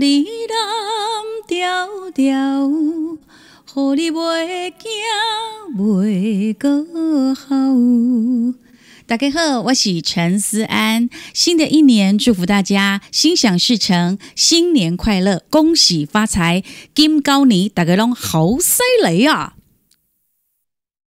你难调调，乎你袂惊袂够好。大家好，我是陈思安。新的一年祝福大家心想事成，新年快乐，恭喜发财，金高年大家拢好犀利啊！